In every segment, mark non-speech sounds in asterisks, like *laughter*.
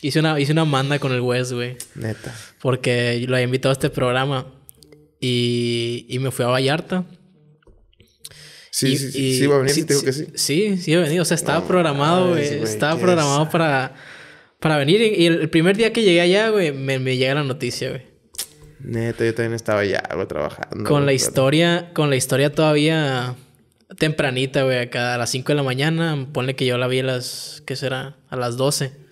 Hice una, hice una manda con el Wes, güey. Neta. Porque lo había invitado a este programa. Y, y me fui a Vallarta. Sí, sí, sí, sí, iba a venir, sí, sí. iba a O sea, estaba programado, güey. Estaba programado para, para venir. Y, el, primer día que llegué allá, güey, me, llega la noticia, güey. Neta, yo también estaba allá, güey, trabajando. Con la historia, con la historia todavía tempranita, güey, acá a las 5 de la mañana. Ponle que yo la vi a las, ¿qué será? A las 12.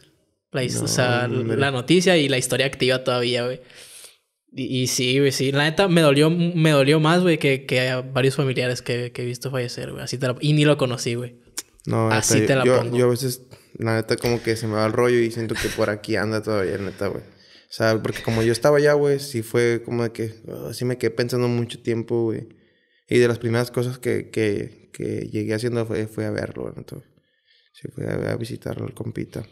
La, o sea, la noticia y la historia activa todavía, güey. Y, sí, güey, sí. La neta me dolió, me dolió más, güey, que, que varios familiares que, que, he visto fallecer, güey. Así te la... Y ni lo conocí, güey. No, Así te la yo, pongo. Yo a veces, la neta, como que se me va el rollo y siento que por aquí anda todavía, neta, güey. O sea, porque como yo estaba allá, güey, sí fue como de que... Así oh, me quedé pensando mucho tiempo, güey. Y de las primeras cosas que, que, que llegué haciendo fue, fue a verlo, güey. sí, fue a, visitarlo al compita.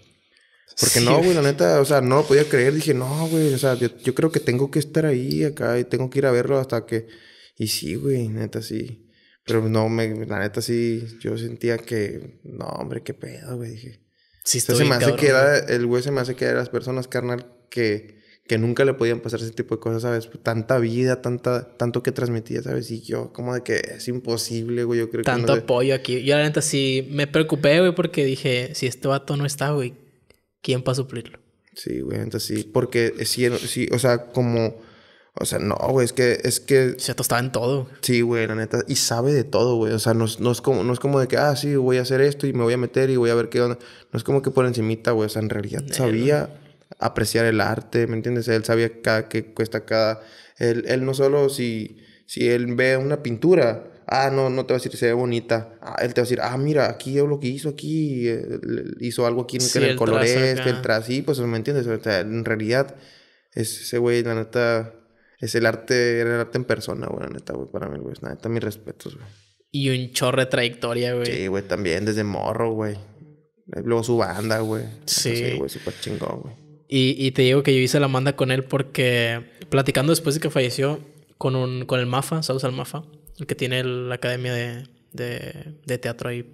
Porque no, güey, la neta, o sea, no lo podía creer. Dije, no, güey, o sea, yo, yo, creo que tengo que estar ahí acá y tengo que ir a verlo hasta que. Y sí, güey, neta, sí. Pero no, me, la neta, sí, yo sentía que, no, hombre, qué pedo, güey, dije. Sí, está se me hace que era, el güey se me hace que era de las personas, carnal, que, que nunca le podían pasar ese tipo de cosas, ¿sabes? Tanta vida, tanta, tanto que transmitía, ¿sabes? Y yo, como de que es imposible, güey, yo creo Tanto que Tanto apoyo aquí. Yo, la neta, sí, me preocupé, güey, porque dije, si este vato no está, güey, ¿quién para suplirlo? Sí, güey, entonces sí, porque sí, sí, o sea, como... O sea, no, güey, es que, es que... Se atostaba en todo. Sí, güey, la neta. Y sabe de todo, güey. O sea, no, es como, no es como de que, ah, sí, voy a hacer esto y me voy a meter y voy a ver qué onda. No es como que por encimita, güey. O sea, en realidad sabía apreciar el arte, ¿me entiendes? Él sabía cada, qué cuesta cada... Él, él no solo si, si él ve una pintura, ah, no, no te va a decir, se ve bonita. Ah, él te va a decir, ah, mira, aquí es lo que hizo aquí, eh, hizo algo aquí en el, el color este, el trazo, sí, pues me entiendes. O sea, en realidad, ese güey, la neta, es el arte, era el arte en persona, güey, la neta, güey, para mí, güey, la neta, mis respetos, güey. Y un chorre de trayectoria, güey. Sí, güey, también, desde morro, güey. Luego su banda, güey. Sí. Sí, güey, súper chingón, güey. Y, y te digo que yo hice la manda con él porque platicando después de que falleció con, un, con el Mafa, saludos al Mafa el que tiene la academia de, de, teatro ahí.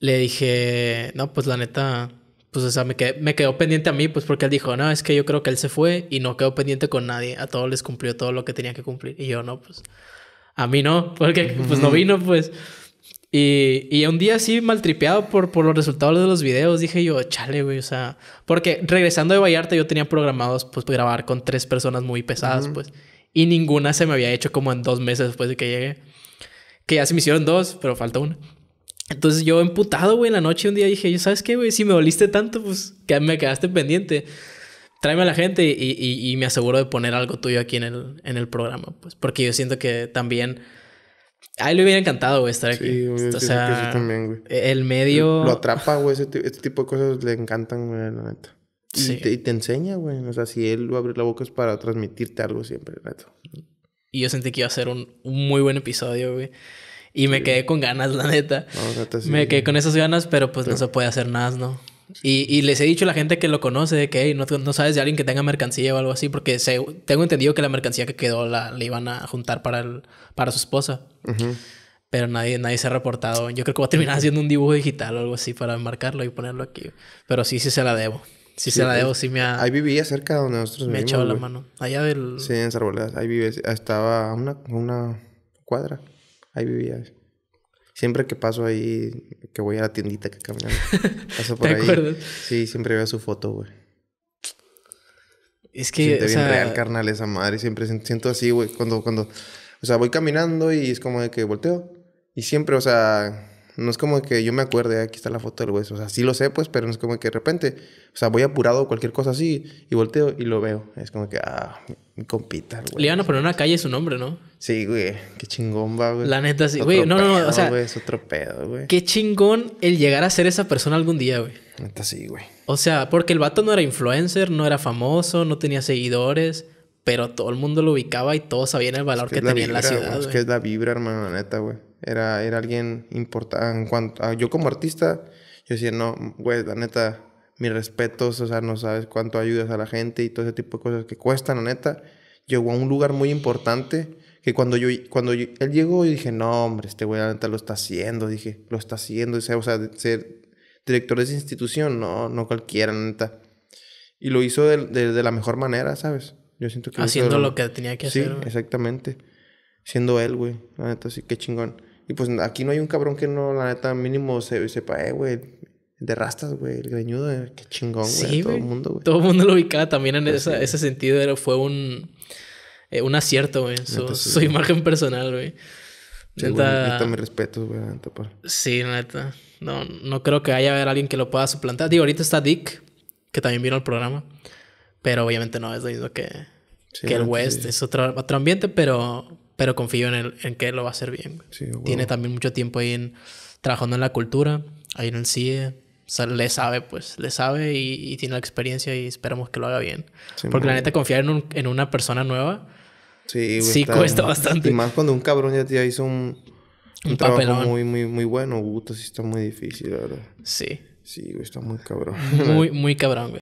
Le dije, no, pues la neta, pues o sea, me, quedó pendiente a mí, pues porque él dijo, no, es que yo creo que él se fue y no quedó pendiente con nadie, a todos les cumplió todo lo que tenía que cumplir. Y yo, no, pues a mí no, *laughs* porque pues no vino, pues. Y, y, un día así maltripeado por, por los resultados de los videos, dije yo, chale, güey, o sea, porque regresando de Vallarta yo tenía programados pues grabar con tres personas muy pesadas, pues y ninguna se me había hecho como en dos meses después de que llegué. Que ya se me hicieron dos, pero falta una. Entonces yo emputado, güey, en la noche un día dije, ¿sabes qué, güey? Si me doliste tanto, pues que me quedaste pendiente. Tráeme a la gente y, y, me aseguro de poner algo tuyo aquí en el, en el programa, pues, porque yo siento que también... A él le hubiera encantado, güey, estar sí, aquí. o sea, también, el medio... Lo atrapa, güey, este tipo de cosas le encantan, güey, la neta. Y, te, te, enseña, güey. O sea, si él va a abrir la boca es para transmitirte algo siempre, rato. Y yo sentí que iba a ser un, un muy buen episodio, güey. Y me quedé con ganas, la neta. me quedé con esas ganas, pero pues no se puede hacer nada, ¿no? Y, y, les he dicho a la gente que lo conoce de que hey, no, no, sabes de alguien que tenga mercancía o algo así, porque se, tengo entendido que la mercancía que quedó la, la iban a juntar para, el, para su esposa. Pero nadie, nadie se ha reportado. Yo creo que va a terminar haciendo un dibujo digital o algo así para marcarlo y ponerlo aquí. Pero sí, sí se la debo. Sí, se la debo, sí me ha... Ahí vivía cerca de donde nosotros Me ha echado la mano. Allá del... Sí, en Sarboledas. Ahí vivía. Estaba a una, cuadra. Ahí vivía. Siempre que paso ahí, que voy a la tiendita que caminando. *laughs* paso por ahí. Sí, siempre veo su foto, güey. Es que, Siente bien real, carnal, esa madre. Siempre siento así, güey. Cuando, cuando... O sea, voy caminando y es como de que volteo. Y siempre, o sea no es como que yo me acuerde, aquí está la foto del hueso. O sea, sí lo sé, pues, pero no es como que de repente, o sea, voy apurado o cualquier cosa así y volteo y lo veo. Es como que, ah, mi compita, güey. Le iban a poner una calle su nombre, ¿no? Sí, güey. Qué chingón va, güey. La neta, sí, güey. No, no, o sea. Güey, es otro pedo, güey. Qué chingón el llegar a ser esa persona algún día, güey. La Neta, sí, güey. O sea, porque el vato no era influencer, no era famoso, no tenía seguidores pero todo el mundo lo ubicaba y todos sabían el valor que, tenía la ciudad. Es que es la vibra, hermano, la neta, güey. Era, era alguien importante. En cuanto ah, yo como artista, yo decía, no, güey, la neta, mis respetos, o sea, no sabes cuánto ayudas a la gente y todo ese tipo de cosas que cuestan, la neta. Llegó a un lugar muy importante que cuando yo, cuando él llegó, yo dije, no, hombre, este güey, la neta, lo está haciendo, dije, lo está haciendo, o sea, ser director de esa institución, no, no cualquiera, la neta. Y lo hizo de, de la mejor manera, ¿sabes? Yo siento que... Haciendo lo, que tenía que hacer. Sí, exactamente. Siendo él, güey. La neta, sí, qué chingón. Y pues aquí no hay un cabrón que no, la neta, mínimo se, sepa, eh, güey, de rastas, güey, el greñudo, eh, qué chingón, güey. todo el mundo, güey. Todo el mundo lo ubicaba también en pues ese sentido. Era, fue un, eh, un acierto, güey. Su, imagen personal, güey. Neta, me respeto, güey, Sí, neta. No, no creo que haya alguien que lo pueda suplantar. Digo, ahorita está Dick, que también vino al programa. Pero obviamente no es lo mismo que, que el West. Es otro, otro ambiente, pero, pero confío en, el, en que lo va a hacer bien. Tiene también mucho tiempo ahí en, trabajando en la cultura, ahí en el CIE. le sabe, pues, le sabe y, tiene la experiencia y esperamos que lo haga bien. Porque la neta, confiar en, en una persona nueva sí, cuesta bastante. Y más cuando un cabrón ya, hizo un, un, trabajo muy, muy, muy bueno. Puta, sí está muy difícil, la verdad. Sí. Sí, güey, está muy cabrón. Muy, *laughs* muy cabrón, güey.